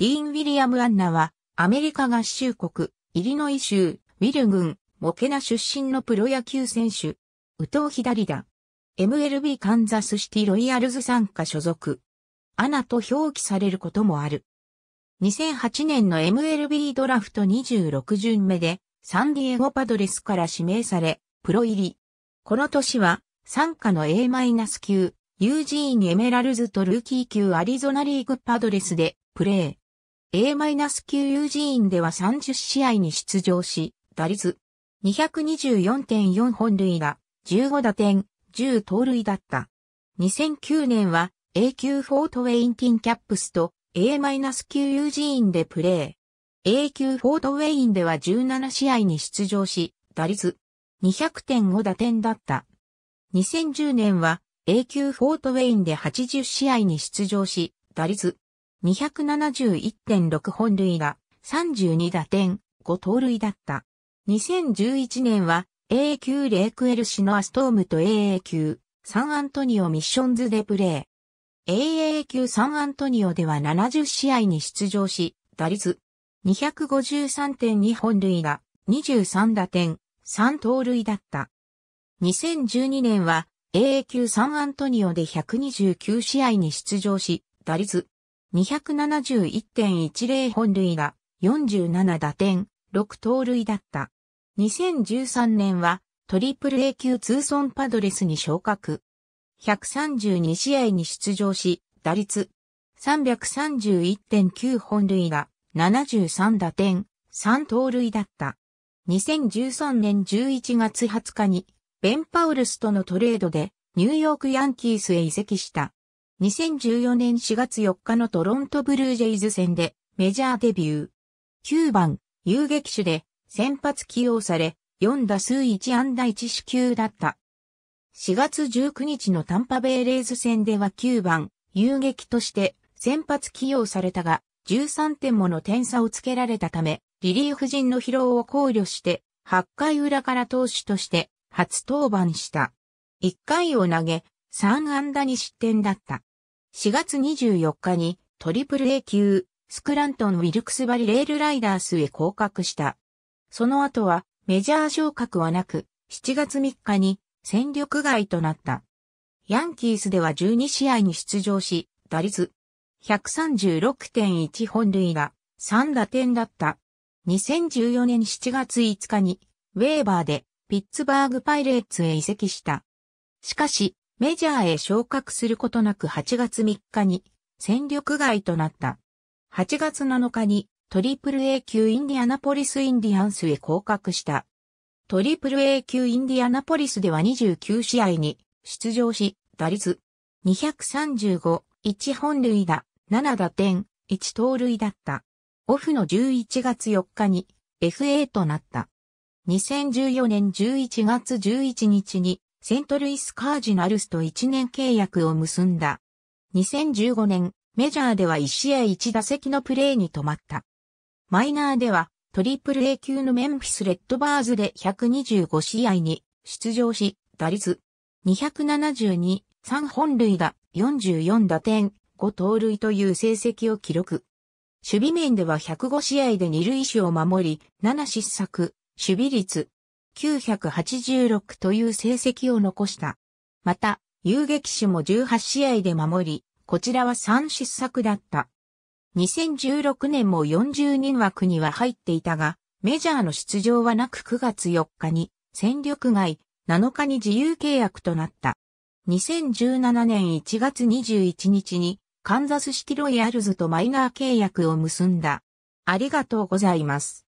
ディーン・ウィリアム・アンナは、アメリカ合衆国、イリノイ州、ウィル郡、モケナ出身のプロ野球選手。ヒ藤左ダ、MLB カンザスシティロイヤルズ参加所属。アナと表記されることもある。2008年の MLB ドラフト26巡目で、サンディエゴパドレスから指名され、プロ入り。この年は、参加の A- 級、ユージーン・エメラルズとルーキー級アリゾナリーグパドレスで、プレー。A-9 u g ジーンでは30試合に出場し、打率224.4本塁打、15打点、10盗塁だった。2009年は A 級フォートウェインティンキャップスと A-9 u g ジーンでプレー。A 級フォートウェインでは17試合に出場し、打率200.5打点だった。2010年は A 級フォートウェインで80試合に出場し、打率271.6本塁打、32打点、5盗塁だった。2011年は AA 級レイクエルシノアストームと AA 級サンアントニオミッションズでプレー。AA 級サンアントニオでは70試合に出場し、打率253.2本塁打、23打点、3盗塁だった。2012年は AA 級サンアントニオで129試合に出場し、打率271.10本塁打、47打点、6盗塁だった。2013年はトリプル A 級通損パドレスに昇格。132試合に出場し、打率331.9本塁打、73打点、3盗塁だった。2013年11月20日に、ベン・パウルスとのトレードで、ニューヨークヤンキースへ移籍した。2014年4月4日のトロントブルージェイズ戦でメジャーデビュー。9番、遊撃手で先発起用され、4打数1安打1死球だった。4月19日のタンパベイレーズ戦では9番、遊撃として先発起用されたが、13点もの点差をつけられたため、リリーフ陣の疲労を考慮して、8回裏から投手として初登板した。1回を投げ、3安打に失点だった。4月24日にトリプル A 級スクラントン・ウィルクスバリレールライダースへ降格した。その後はメジャー昇格はなく7月3日に戦力外となった。ヤンキースでは12試合に出場し、打率136.1本塁が、3打点だった。2014年7月5日にウェーバーでピッツバーグパイレーツへ移籍した。しかし、メジャーへ昇格することなく8月3日に戦力外となった。8月7日にトリプル A 級インディアナポリスインディアンスへ降格した。トリプル A 級インディアナポリスでは29試合に出場し、打率235、1本塁打、7打点、1盗塁だった。オフの11月4日に FA となった。2014年11月11日にセントルイス・カージナルスと1年契約を結んだ。2015年、メジャーでは1試合1打席のプレーに止まった。マイナーでは、トリプル A 級のメンフィス・レッドバーズで125試合に出場し、打率272、3本塁打、44打点、5盗塁という成績を記録。守備面では105試合で2塁手を守り、7失策、守備率986という成績を残した。また、遊撃手も18試合で守り、こちらは3失策だった。2016年も40人枠には入っていたが、メジャーの出場はなく9月4日に戦力外、7日に自由契約となった。2017年1月21日にカンザスシティロイヤルズとマイナー契約を結んだ。ありがとうございます。